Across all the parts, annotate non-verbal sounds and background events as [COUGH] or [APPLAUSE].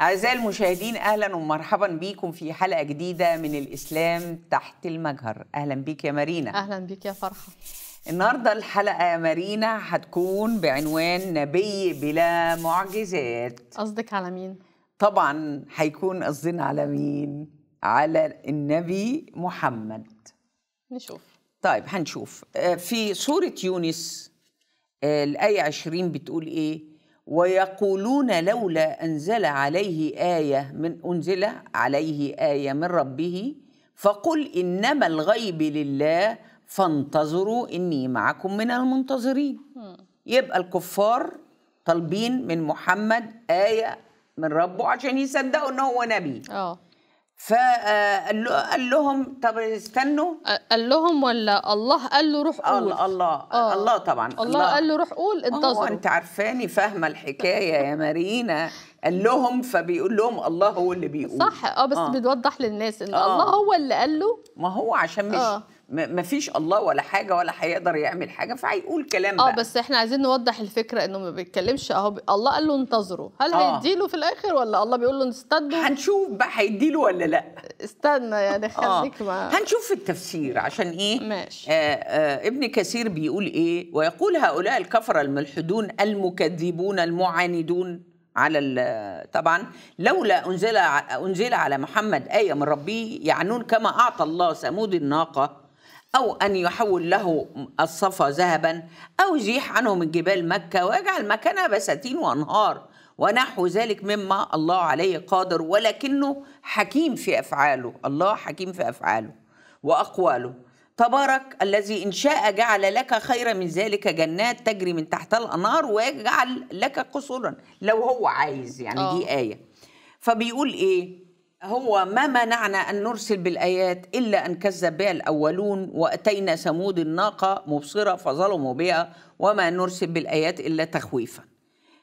أعزائي المشاهدين أهلا ومرحبا بكم في حلقة جديدة من الإسلام تحت المجهر أهلا بيك يا مارينا أهلا بيك يا فرحة النهاردة الحلقة يا مارينا هتكون بعنوان نبي بلا معجزات قصدك على مين؟ طبعا هيكون قصدنا على مين؟ على النبي محمد نشوف طيب هنشوف آه، في سورة يونس آه، الآية 20 بتقول إيه؟ ويقولون لولا أنزل عليه آية من أنزل عليه آية من ربه فقل إنما الغيب لله فانتظروا إني معكم من المنتظرين يبقى الكفار طالبين من محمد آية من ربه عشان يصدقوا إن هو نبي آه. فقال لهم طب استنوا قال لهم ولا الله قال له روح قول الله الله, آه. الله طبعا الله, الله قال له روح قول انتظروا انت عارفاني فاهمه الحكايه يا مارينا قال لهم فبيقول لهم الله هو اللي بيقول صح اه بس آه. بتوضح للناس ان آه. الله هو اللي قال له ما هو عشان مش آه. ما فيش الله ولا حاجه ولا هيقدر يعمل حاجه فهيقول كلام اه بس احنا عايزين نوضح الفكره انه ما بيتكلمش اهو الله قال له انتظروا هل آه. هيديله في الاخر ولا الله بيقول له استنوا هنشوف بقى هيديله ولا لا استنى يعني آه. خليك آه. مع هنشوف في التفسير عشان ايه ماشي آه آه ابن كثير بيقول ايه ويقول هؤلاء الكفره الملحدون المكذبون المعاندون على طبعا لولا انزل انزل على محمد ايه من ربه يعنون كما اعطى الله ثمود الناقه أو أن يحول له الصفا ذهبا أو يزيح عنه من جبال مكة ويجعل مكانها بساتين وأنهار ونحو ذلك مما الله عليه قادر ولكنه حكيم في أفعاله الله حكيم في أفعاله وأقواله تبارك الذي إن شاء جعل لك خيرا من ذلك جنات تجري من تحتها الأنهار ويجعل لك قصورا لو هو عايز يعني أوه. دي آه. آية فبيقول إيه هو ما منعنا أن نرسل بالآيات إلا أن كذب بها الأولون وأتينا ثمود الناقة مبصرة فظلموا بها وما نرسل بالآيات إلا تخويفا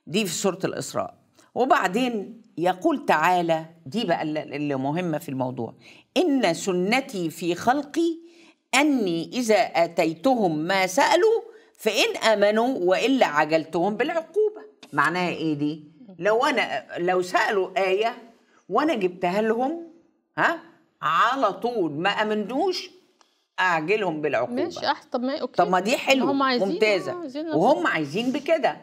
دي في سورة الإسراء وبعدين يقول تعالى دي بقى اللي مهمة في الموضوع إن سنتي في خلقي أني إذا أتيتهم ما سألوا فإن آمنوا وإلا عجلتهم بالعقوبة معناها إيه دي؟ لو أنا لو سألوا آية وانا جبتها لهم ها على طول ما امنوش اعجلهم بالعقوبه ماشي احسن طب ما اوكي طب ما دي حلوه ممتازه آه، عايزين وهم عايزين بكده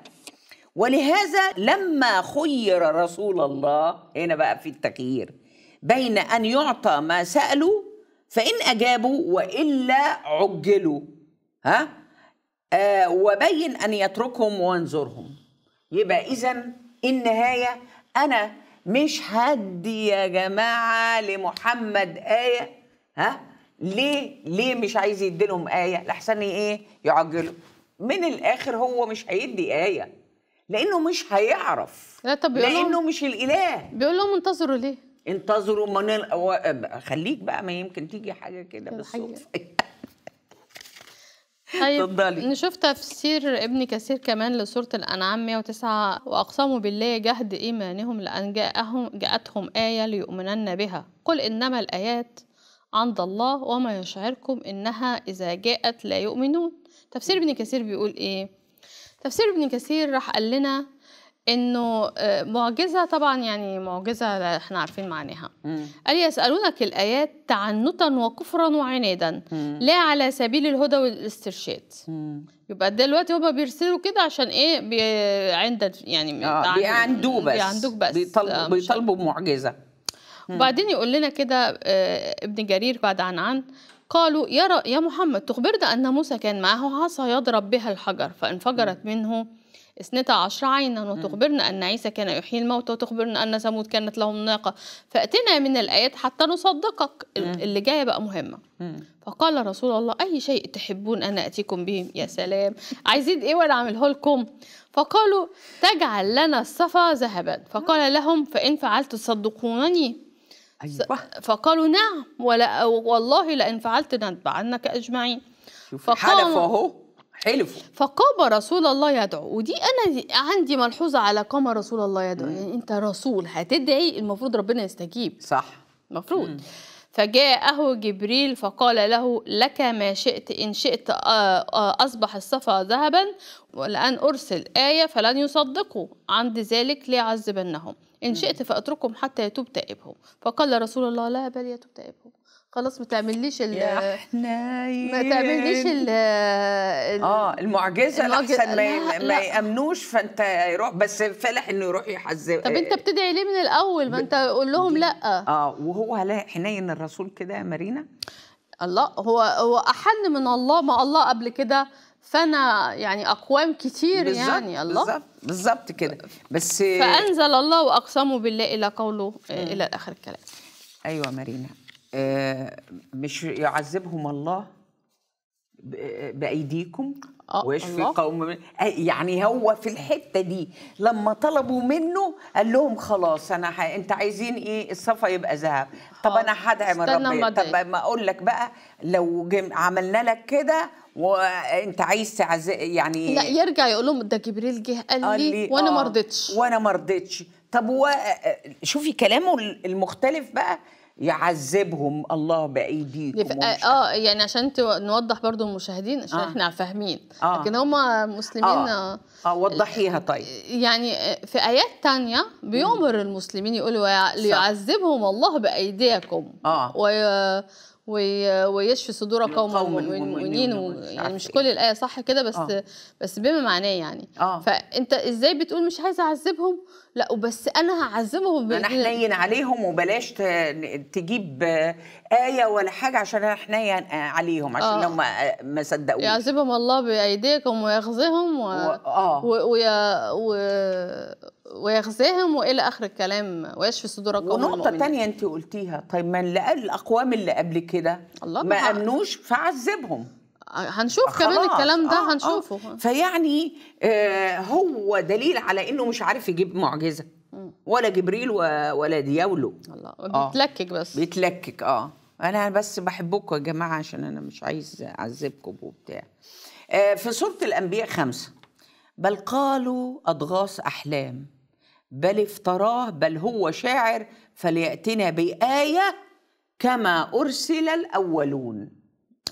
ولهذا لما خير رسول الله هنا بقى في التغيير بين ان يعطى ما سالوا فان اجابوا والا عجلوا ها آه وبين ان يتركهم وانظرهم يبقى اذا النهايه انا مش هدي يا جماعه لمحمد ايه ها ليه ليه مش عايز يدي لهم ايه لحسن ايه يعجلوا من الاخر هو مش هيدي ايه لانه مش هيعرف لا طب لانه مش الاله بيقول لهم انتظروا ليه انتظروا من ال... خليك بقى ما يمكن تيجي حاجه كده بالصدفه طيب نشوف تفسير ابن كثير كمان لسوره الانعام 109 واقسموا بالله جهد ايمانهم لان جاءهم جاءتهم ايه ليؤمنن بها قل انما الايات عند الله وما يشعركم انها اذا جاءت لا يؤمنون تفسير ابن كثير بيقول ايه تفسير ابن كثير راح قال لنا انه آه، معجزه طبعا يعني معجزه احنا عارفين معناها قال يسالونك الايات تعنتا وكفرا وعنادا لا على سبيل الهدى والاسترشاد يبقى دلوقتي هما بيرسلوا كده عشان ايه بي... عند يعني آه بيعندوه بس بيعندوك بس بيطلب آه، بيطلبوا معجزه وبعدين يقول لنا كده آه، ابن جرير بعد عن عن قالوا يا, يا محمد تخبرنا ان موسى كان معه عصا يضرب بها الحجر فانفجرت منه اثنتا عشر عينا وتخبرنا أن عيسى كان يحيي الموتى وتخبرنا أن ثمود كانت لهم ناقة فأتنا من الآيات حتى نصدقك اللي جاية بقى مهمة فقال رسول الله أي شيء تحبون أن أتيكم به يا سلام عايزين إيه وأنا أعمله لكم فقالوا تجعل لنا الصفا ذهبا فقال لهم فإن فعلت تصدقونني أيوة. فقالوا نعم ولا والله لأن فعلت نتبعنك أجمعين فقالوا حلفوا فقام رسول الله يدعو ودي انا عندي ملحوظه على قام رسول الله يدعو يعني انت رسول هتدعي المفروض ربنا يستجيب صح المفروض مم. فجاءه جبريل فقال له لك ما شئت إن شئت آه، آه، أصبح الصفا ذهبا والآن أرسل آية فلن يصدقوا عند ذلك ليعذبنهم إن شئت فأتركهم حتى يتوب تائبهم فقال رسول الله لا بل يتوب تائبهم خلاص ما تعمليش ال ما تعمليش ال اه المعجزه الاحسن ما, ما يامنوش فانت يروح بس فالح انه يروح يحذر طب انت آه، بتدعي ليه من الاول ما انت قول لهم لا اه وهو حنين الرسول كده يا مارينا الله هو هو احن من الله ما الله قبل كده فانا يعني اقوام كتير بالزبط يعني الله بالظبط بالظبط كده بس فانزل الله واقسمه بالله الى قوله الى اخر الكلام ايوه مارينا آه، مش يعذبهم الله بايديكم آه، ويشفي قوم يعني هو في الحته دي لما طلبوا منه قال لهم خلاص انا ح... انت عايزين ايه الصفا يبقى ذهب طب انا هدعم ربي طب ما اقول لك بقى لو جم... عملنا لك كده وانت عايز تعز... يعني لا يرجع يقول لهم ده جبريل جه قال لي, لي وانا آه. ما رضيتش وانا ما رضيتش طب و... آه، شوفي كلامه المختلف بقى يعذبهم الله بايديكم يف... اه, آه، يعني عشان نوضح برضو المشاهدين عشان آه. احنا فاهمين آه. لكن هم مسلمين اه, آه, آه، وضحيها طيب يعني آه، في ايات تانية بيؤمر المسلمين يقولوا ليعذبهم الله بايديكم اه وي... ويشفي صدور قوم المؤمنين يعني مش إيه. كل الايه صح كده بس آه. بس بما معناه يعني آه. فانت ازاي بتقول مش عايزه اعذبهم لا وبس انا هعذبهم انا حنين يعني عليهم وبلاش تجيب ايه ولا حاجه عشان انا حنين عليهم عشان آه. ما صدقوش يعذبهم الله بايديكم ويخزهم و... و... آه. و... و... و... ويغزاهم والى اخر الكلام ويشفي صدور اقوام ونقطه ثانيه انت قلتيها طيب ما الاقوام اللي قبل كده ما امنوش فعذبهم آه، هنشوف آه، كمان الكلام ده آه, آه. هنشوفه آه. فيعني آه هو دليل على انه مش عارف يجيب معجزه ولا جبريل ولا دياوله الله بيتلكك بس بيتلكك اه انا بس بحبكم يا جماعه عشان انا مش عايز اعذبكم وبتاع آه في سوره الانبياء خمسه بل قالوا اضغاث احلام بل افتراه بل هو شاعر فليأتنا بآية كما أرسل الأولون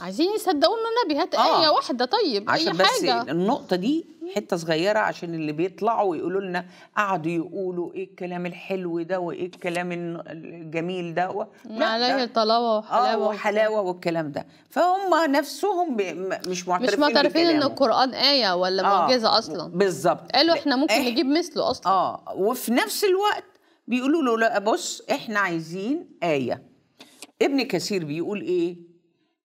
عايزين يصدقوا انه نبي هات آه. ايه واحده طيب عشان أي بس النقطه دي حته صغيره عشان اللي بيطلعوا ويقولوا لنا قعدوا يقولوا ايه الكلام الحلو ده وايه الكلام الجميل ده و... عليه طلاوه وحلاوه اه وحلاوه والكلام ده فهم نفسهم ب... مش معترفين مش معترفين ان القران ايه ولا آه. معجزه اصلا بالظبط قالوا احنا ممكن إح... نجيب مثله اصلا اه وفي نفس الوقت بيقولوا له لا بص احنا عايزين ايه ابن كثير بيقول ايه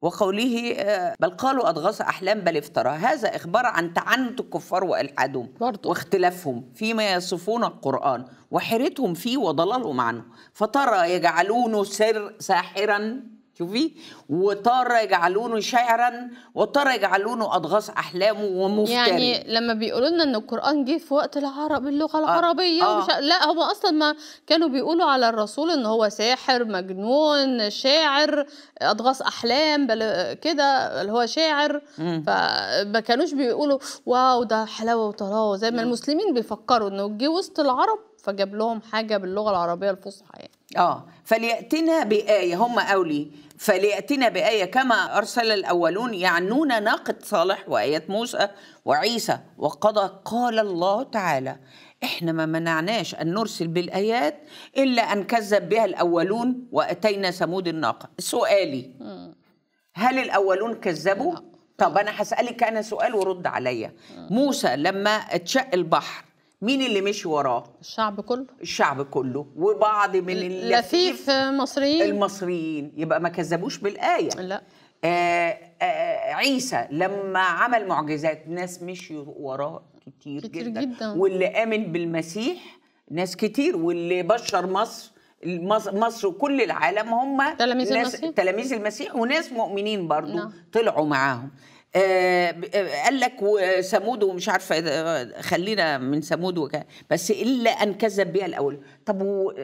وقوله آه، بل قالوا أضغاص أحلام بل افترى هذا إخبار عن تعنت الكفار وإلحادهم برضو. واختلافهم فيما يصفون القرآن وحيرتهم فيه وضلالهم عنه فترى يجعلونه سر ساحرا شوفي وترى يجعلونه شاعرا وترى يجعلونه اضغاث احلامه ومفتري يعني لما بيقولوا لنا ان القران جه في وقت العرب اللغه آه، العربيه آه. ومش... لا هو اصلا ما كانوا بيقولوا على الرسول ان هو ساحر مجنون شاعر اضغاث احلام بل كده اللي هو شاعر م. فما كانوش بيقولوا واو ده حلاوه وطراوه زي ما م. المسلمين بيفكروا انه جه وسط العرب فجاب لهم حاجه باللغه العربيه الفصحى يعني اه فليأتنا بآية هم أولي فليأتنا بآية كما أرسل الأولون يعنون ناقة صالح وآية موسى وعيسى وقضى قال الله تعالى احنا ما منعناش أن نرسل بالآيات إلا أن كذب بها الأولون وأتينا ثمود الناقة سؤالي هل الأولون كذبوا؟ طب أنا هسألك أنا سؤال ورد عليا موسى لما اتشق البحر مين اللي مشي وراه الشعب كله الشعب كله وبعض من اللفيف مصريين المصريين يبقى ما كذبوش بالايه لا آآ آه، آآ آه، عيسى لما عمل معجزات ناس مشي وراه كتير, كتير جدا. جدا واللي امن بالمسيح ناس كتير واللي بشر مصر مصر وكل العالم هم تلاميذ المسيح تلاميذ المسيح وناس مؤمنين برضو نعم. طلعوا معاهم آه، آه، قال لك وثمود آه، ومش عارفه خلينا من ثمود وكذا بس الا ان كذب بها الاول طب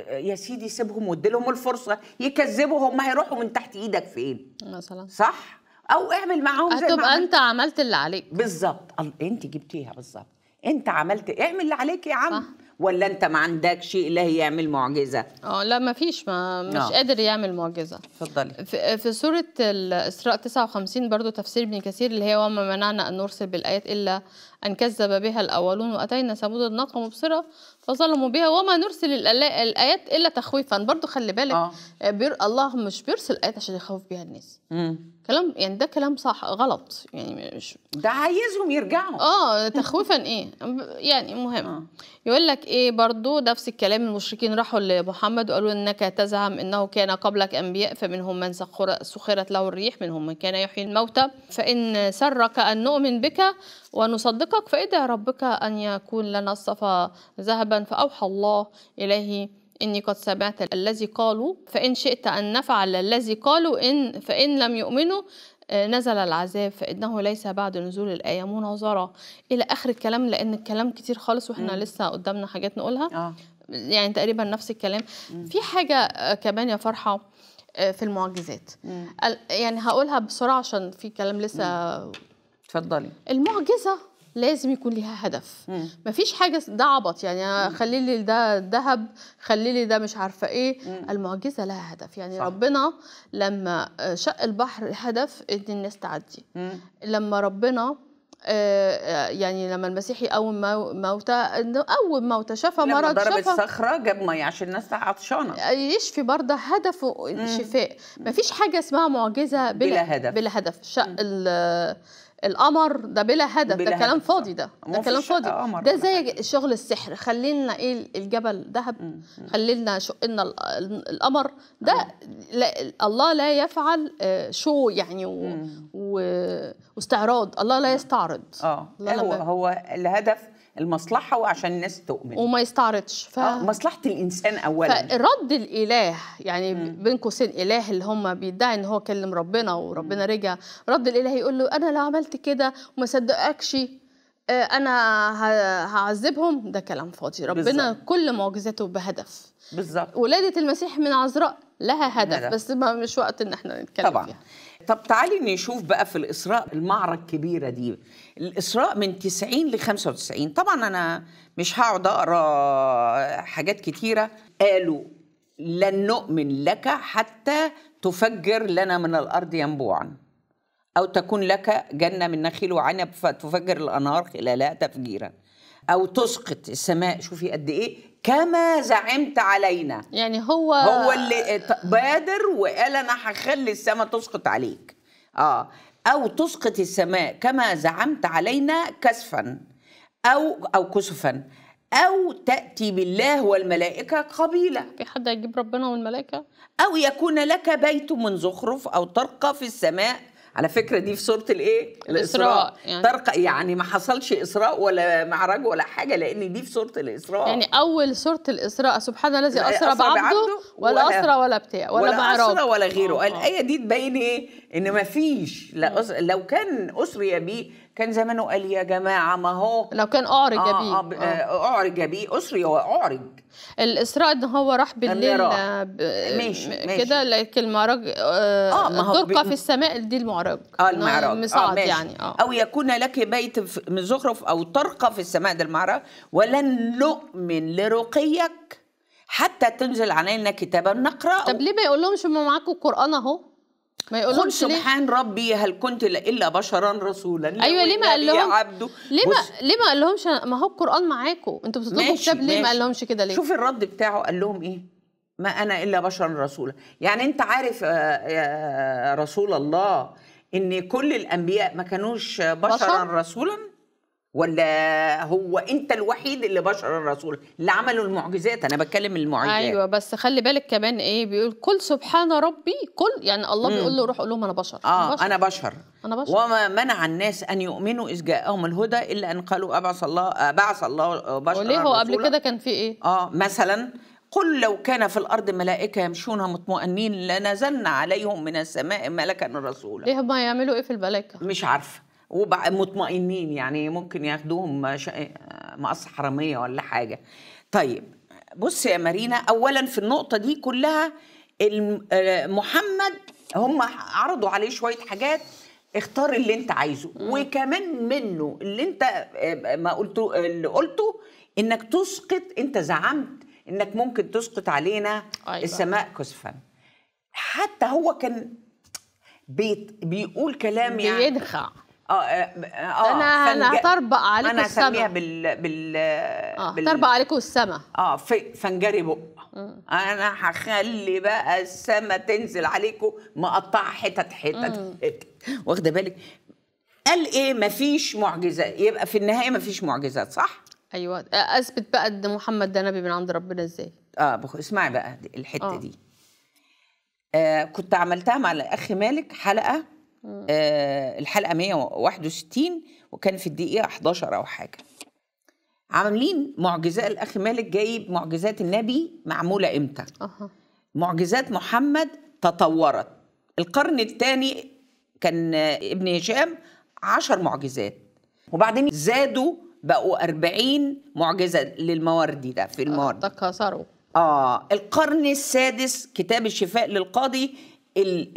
يا سيدي سيبهم وادي لهم الفرصه يكذبوا هم هيروحوا من تحت ايدك فين مثلا صح او اعمل معاهم زي ما انت عملت اللي عليك بالظبط انت جبتيها بالظبط انت عملت اعمل اللي عليك يا عم صح. ولا انت ما عندكش شيء لا يعمل معجزه اه لا ما فيش ما مش أوه. قادر يعمل معجزه اتفضلي في, في سوره الاسراء 59 برضو تفسير ابن كثير اللي هي وما منعنا ان نرسل بالايات الا أن كذب بها الأولون وأتينا ثمود الناقة مبصرة فظلموا بها وما نرسل الآيات إلا تخويفا برضو خلي بالك آه. آه. بير الله مش بيرسل آيات عشان يخوف بها الناس مم. كلام يعني ده كلام صح غلط يعني مش ده عايزهم يرجعوا اه تخويفا ايه يعني مهم آه. يقول لك ايه برضو نفس الكلام المشركين راحوا لمحمد وقالوا انك تزعم انه كان قبلك انبياء فمنهم من سخرت له الريح منهم من كان يحيي الموتى فان سرك ان نؤمن بك ونصدقك فإدع ربك أن يكون لنا الصفا ذهبا فأوحى الله إليه إني قد سمعت الذي قالوا فإن شئت أن نفعل الذي قالوا إن فإن لم يؤمنوا آه، نزل العذاب فإنه ليس بعد نزول الآية مناظرة إلى آخر الكلام لأن الكلام كتير خالص وإحنا م. لسه قدامنا حاجات نقولها آه. يعني تقريبا نفس الكلام م. في حاجة آه، كمان يا فرحة آه، في المعجزات م. يعني هقولها بسرعة عشان في كلام لسه م. اتفضلي المعجزه لازم يكون ليها هدف مم. مفيش حاجه ده عبط يعني خلي لي ده ذهب خلي لي ده مش عارفه ايه مم. المعجزه لها هدف يعني صح. ربنا لما شق البحر هدف ان الناس تعدي مم. لما ربنا آه، آه، يعني لما المسيح يقوم موتى قوم موتى شفى مرض لما ضرب الصخره جاب ميه عشان الناس عطشانه آه، يشفي برضه هدفه شفاء مفيش حاجه اسمها معجزه بلا, بلا هدف بلا هدف شق القمر ده بلا هدف ده كلام فاضي آه. ده ده كلام فاضي آه، ده زي شغل السحر خلينا ايه الجبل ذهب خلينا شقنا القمر ده لا الله لا يفعل آه، شو يعني و... و... واستعراض الله لا يستعرض اه هو هو الهدف المصلحه وعشان الناس تؤمن وما يستعرضش ف... آه مصلحه الانسان اولا فرد الاله يعني بين قوسين اله اللي هم بيدعي ان هو كلم ربنا وربنا رجع رد الاله يقول له انا لو عملت كده وما صدقكش آه، انا هعذبهم ده كلام فاضي ربنا بالزبط. كل معجزاته بهدف بالظبط ولاده المسيح من عذراء لها هدف, هدف. بس ما مش وقت ان احنا نتكلم طبعا فيها. طب تعالي نشوف بقى في الاسراء المعركه الكبيره دي الاسراء من 90 ل 95 طبعا انا مش هقعد اقرا حاجات كتيره قالوا لن نؤمن لك حتى تفجر لنا من الارض ينبوعا أو تكون لك جنة من نخيل وعنب فتفجر الأنهار خلالها تفجيرا أو تسقط السماء شوفي قد إيه كما زعمت علينا يعني هو هو اللي بادر وقال أنا هخلي السماء تسقط عليك آه أو تسقط السماء كما زعمت علينا كسفا أو أو كسفا أو تأتي بالله والملائكة قبيلة في حد هيجيب ربنا والملائكة أو يكون لك بيت من زخرف أو ترقى في السماء على فكره دي في سوره الايه الاسراء يعني. ترقى يعني ما حصلش اسراء ولا معرج ولا حاجه لان دي في سوره الاسراء يعني اول سوره الاسراء سبحان الذي اسرى بعبده ولا اسرى ولا بتاع ولا, ولا ولا اسرى ولا غيره آه،, آه. الايه دي تبين ايه ان ما فيش لا آه. لو كان اسري به كان زمانه قال يا جماعه ما هو لو كان اعرج آه بيه آه آه. آه اعرج بيه اسري هو اعرج الإسراء ان هو راح بالليل آه، ب... ماشي, آه، ماشي. كده لكن المعرج آه ما هو في السماء دي المعرج اه المعرج آه آه يعني آه. او يكون لك بيت من زخرف او طرقه في السماء ده المعرج ولن نؤمن لرقيك حتى تنزل علينا كتابا نقرا طب ليه ما يقولهمش ما معاكم القران اهو ما يقولوش سبحان ربي هل كنت الا بشرا رسولا ايوه ليه ما قال لهم عبده ليه ما ليه ما قال لهمش ما هو القران معاكم انتوا بتطلبوا كتاب ليه ما قال لهمش كده ليه شوف الرد بتاعه قال لهم ايه ما انا الا بشرا رسولا يعني انت عارف يا رسول الله ان كل الانبياء ما كانوش بشرا بشر؟ رسولا ولا هو انت الوحيد اللي بشر الرسول اللي عملوا المعجزات انا بتكلم المعجزات ايوه بس خلي بالك كمان ايه بيقول كل سبحان ربي كل يعني الله بيقول له روح قول لهم انا بشر اه بشر. انا بشر انا بشر وما منع الناس ان يؤمنوا اذ جاءهم الهدى الا ان قالوا ابعث الله بعث الله بشر وليه هو قبل كده كان في ايه اه مثلا قل لو كان في الارض ملائكه يمشون مطمئنين لنزلنا عليهم من السماء ملكا رسولا ليه ما يعملوا ايه في الملائكه مش عارفه ومطمئنين يعني ممكن ياخدوهم مقص حراميه ولا حاجه طيب بص يا مارينا اولا في النقطه دي كلها محمد هم عرضوا عليه شويه حاجات اختار اللي انت عايزه وكمان منه اللي انت آه، ما قلته اللي قلته انك تسقط انت زعمت انك ممكن تسقط علينا أيوة. السماء كسفا حتى هو كان بيت بيقول كلام يعني بيدخع آه، آه،, اه اه انا انا هتربق عليكم انا هسميها بال بال اه بال... عليكم السما اه في فنجري بق انا هخلي بقى السما تنزل عليكم مقطعه حتت حتت واخده بالك قال ايه مفيش معجزه يبقى في النهايه مفيش معجزات صح ايوه اثبت بقى ان محمد ده نبي من عند ربنا ازاي اه بخ... اسمعي بقى الحته آه. دي آه كنت عملتها مع الاخ مالك حلقه آه الحلقه 161 وكان في الدقيقه 11 او حاجه عاملين معجزات الاخ مالك جايب معجزات النبي معموله امتى أه. معجزات محمد تطورت القرن الثاني كان ابن هشام عشر معجزات وبعدين زادوا بقوا أربعين معجزة للمواردي ده في الموارد تكاثروا آه القرن السادس كتاب الشفاء للقاضي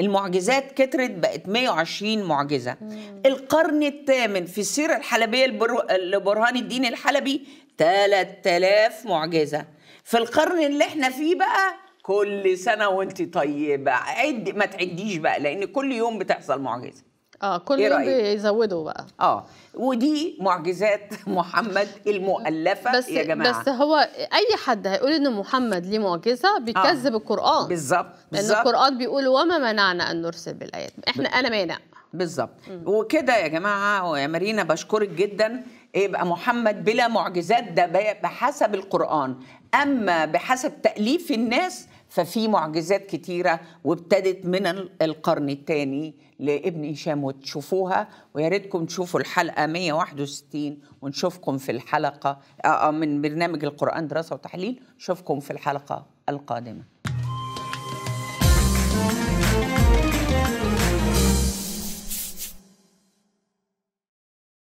المعجزات كترت بقت 120 معجزة مم. القرن الثامن في السيرة الحلبية لبرهان الدين الحلبي 3000 معجزة في القرن اللي احنا فيه بقى كل سنة وانت طيبة عد ما تعديش بقى لأن كل يوم بتحصل معجزة اه كل إيه بيزودوا بقى اه ودي معجزات [LAUGHS] محمد المؤلفه بس يا جماعه بس هو اي حد هيقول ان محمد ليه معجزه بيكذب آه. القران بالظبط لان القران بيقول وما منعنا ان نرسل بالايات احنا انا مانع بالظبط وكده يا جماعه يا مارينا بشكرك جدا يبقى محمد بلا معجزات ده بحسب القران اما بحسب تاليف الناس ففي معجزات كتيرة وابتدت من القرن الثاني لابن هشام وتشوفوها ويا ريتكم تشوفوا الحلقة 161 ونشوفكم في الحلقة آه، آه، من برنامج القرآن دراسة وتحليل نشوفكم في الحلقة القادمة